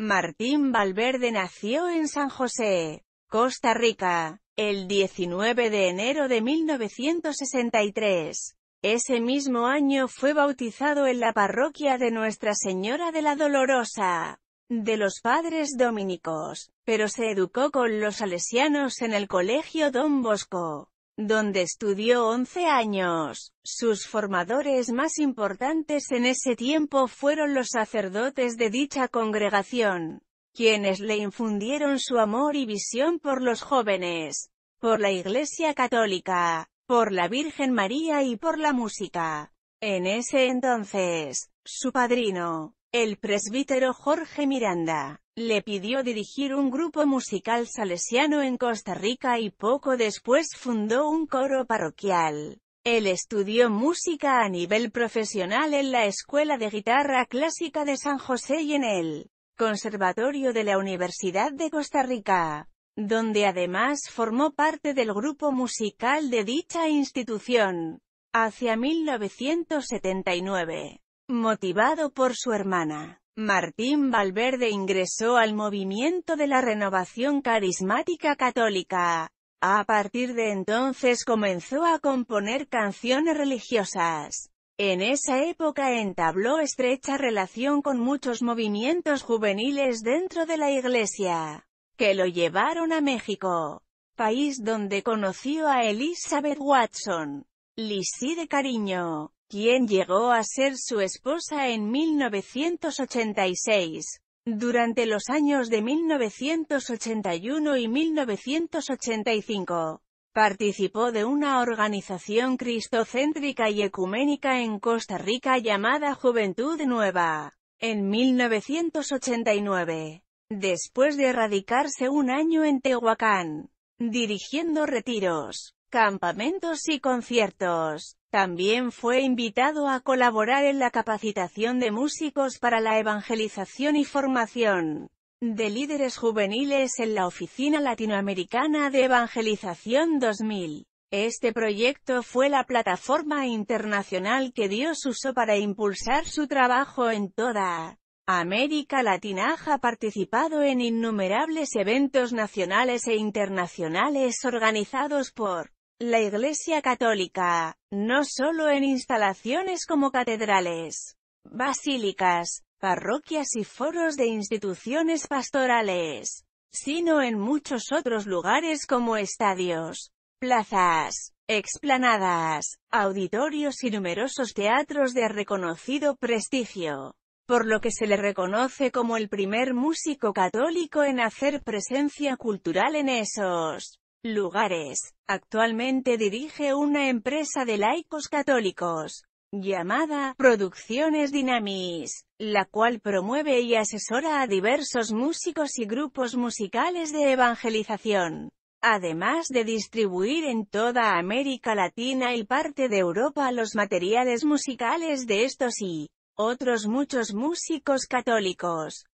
Martín Valverde nació en San José, Costa Rica, el 19 de enero de 1963. Ese mismo año fue bautizado en la parroquia de Nuestra Señora de la Dolorosa, de los padres dominicos, pero se educó con los salesianos en el Colegio Don Bosco donde estudió once años. Sus formadores más importantes en ese tiempo fueron los sacerdotes de dicha congregación, quienes le infundieron su amor y visión por los jóvenes, por la Iglesia Católica, por la Virgen María y por la música. En ese entonces, su padrino, el presbítero Jorge Miranda, le pidió dirigir un grupo musical salesiano en Costa Rica y poco después fundó un coro parroquial. Él estudió música a nivel profesional en la Escuela de Guitarra Clásica de San José y en el Conservatorio de la Universidad de Costa Rica, donde además formó parte del grupo musical de dicha institución. Hacia 1979, motivado por su hermana, Martín Valverde ingresó al movimiento de la renovación carismática católica. A partir de entonces comenzó a componer canciones religiosas. En esa época entabló estrecha relación con muchos movimientos juveniles dentro de la iglesia, que lo llevaron a México, país donde conoció a Elizabeth Watson, lisi de Cariño, quien llegó a ser su esposa en 1986. Durante los años de 1981 y 1985, participó de una organización cristocéntrica y ecuménica en Costa Rica llamada Juventud Nueva. En 1989, después de radicarse un año en Tehuacán, dirigiendo retiros, campamentos y conciertos. También fue invitado a colaborar en la capacitación de músicos para la evangelización y formación de líderes juveniles en la Oficina Latinoamericana de Evangelización 2000. Este proyecto fue la plataforma internacional que Dios usó para impulsar su trabajo en toda América Latina. Ha participado en innumerables eventos nacionales e internacionales organizados por la Iglesia Católica, no solo en instalaciones como catedrales, basílicas, parroquias y foros de instituciones pastorales, sino en muchos otros lugares como estadios, plazas, explanadas, auditorios y numerosos teatros de reconocido prestigio, por lo que se le reconoce como el primer músico católico en hacer presencia cultural en esos Lugares. Actualmente dirige una empresa de laicos católicos llamada Producciones Dinamis, la cual promueve y asesora a diversos músicos y grupos musicales de evangelización, además de distribuir en toda América Latina y parte de Europa los materiales musicales de estos y otros muchos músicos católicos.